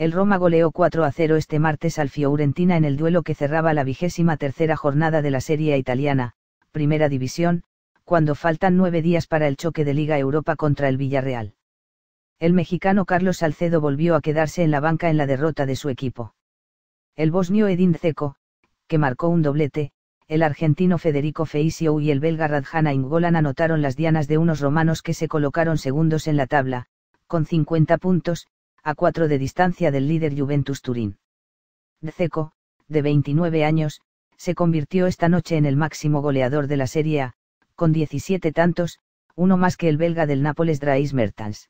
El Roma goleó 4 a 0 este martes al Fiorentina en el duelo que cerraba la vigésima tercera jornada de la Serie Italiana, Primera División, cuando faltan nueve días para el choque de Liga Europa contra el Villarreal. El mexicano Carlos Salcedo volvió a quedarse en la banca en la derrota de su equipo. El bosnio Edin Zeco, que marcó un doblete, el argentino Federico Feisio y el belga Radjana Ingolan anotaron las dianas de unos romanos que se colocaron segundos en la tabla, con 50 puntos, a cuatro de distancia del líder Juventus Turín. Dzeko, de 29 años, se convirtió esta noche en el máximo goleador de la Serie A, con 17 tantos, uno más que el belga del Nápoles Drais Mertens.